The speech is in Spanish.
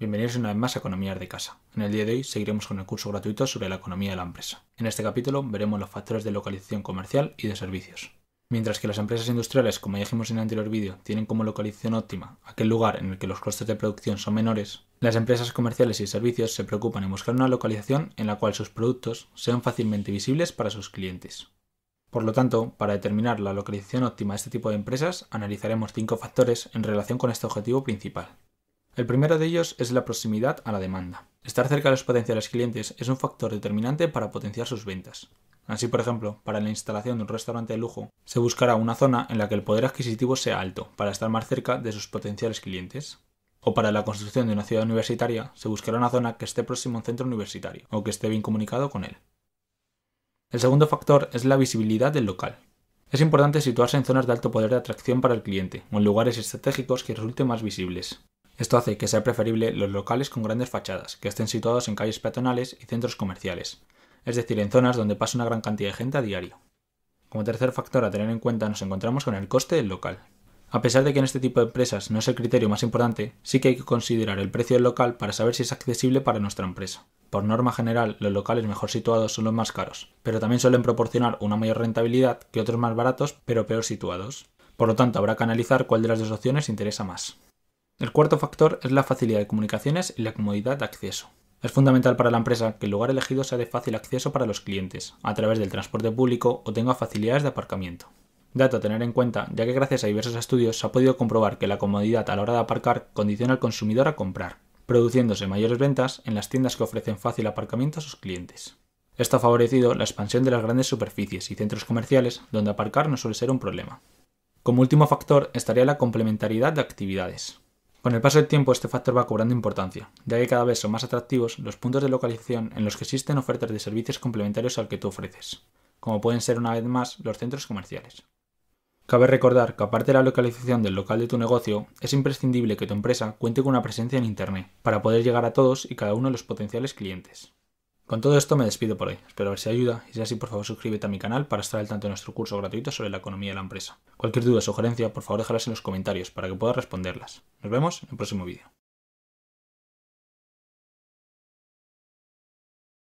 Bienvenidos una vez más a Economías de Casa. En el día de hoy seguiremos con el curso gratuito sobre la economía de la empresa. En este capítulo veremos los factores de localización comercial y de servicios. Mientras que las empresas industriales, como ya dijimos en el anterior vídeo, tienen como localización óptima aquel lugar en el que los costes de producción son menores, las empresas comerciales y servicios se preocupan en buscar una localización en la cual sus productos sean fácilmente visibles para sus clientes. Por lo tanto, para determinar la localización óptima de este tipo de empresas, analizaremos cinco factores en relación con este objetivo principal. El primero de ellos es la proximidad a la demanda. Estar cerca de los potenciales clientes es un factor determinante para potenciar sus ventas. Así, por ejemplo, para la instalación de un restaurante de lujo, se buscará una zona en la que el poder adquisitivo sea alto, para estar más cerca de sus potenciales clientes. O para la construcción de una ciudad universitaria, se buscará una zona que esté próxima a un centro universitario, o que esté bien comunicado con él. El segundo factor es la visibilidad del local. Es importante situarse en zonas de alto poder de atracción para el cliente, o en lugares estratégicos que resulten más visibles. Esto hace que sea preferible los locales con grandes fachadas, que estén situados en calles peatonales y centros comerciales, es decir, en zonas donde pasa una gran cantidad de gente a diario. Como tercer factor a tener en cuenta nos encontramos con el coste del local. A pesar de que en este tipo de empresas no es el criterio más importante, sí que hay que considerar el precio del local para saber si es accesible para nuestra empresa. Por norma general, los locales mejor situados son los más caros, pero también suelen proporcionar una mayor rentabilidad que otros más baratos pero peor situados. Por lo tanto, habrá que analizar cuál de las dos opciones interesa más. El cuarto factor es la facilidad de comunicaciones y la comodidad de acceso. Es fundamental para la empresa que el lugar elegido sea de fácil acceso para los clientes, a través del transporte público o tenga facilidades de aparcamiento. Dato a tener en cuenta, ya que gracias a diversos estudios se ha podido comprobar que la comodidad a la hora de aparcar condiciona al consumidor a comprar, produciéndose mayores ventas en las tiendas que ofrecen fácil aparcamiento a sus clientes. Esto ha favorecido la expansión de las grandes superficies y centros comerciales, donde aparcar no suele ser un problema. Como último factor estaría la complementariedad de actividades. Con el paso del tiempo este factor va cobrando importancia, ya que cada vez son más atractivos los puntos de localización en los que existen ofertas de servicios complementarios al que tú ofreces, como pueden ser una vez más los centros comerciales. Cabe recordar que aparte de la localización del local de tu negocio, es imprescindible que tu empresa cuente con una presencia en Internet para poder llegar a todos y cada uno de los potenciales clientes. Con todo esto me despido por hoy. Espero ver si ayuda y si es así, por favor, suscríbete a mi canal para estar al tanto de nuestro curso gratuito sobre la economía de la empresa. Cualquier duda o sugerencia, por favor, déjalas en los comentarios para que pueda responderlas. Nos vemos en el próximo vídeo.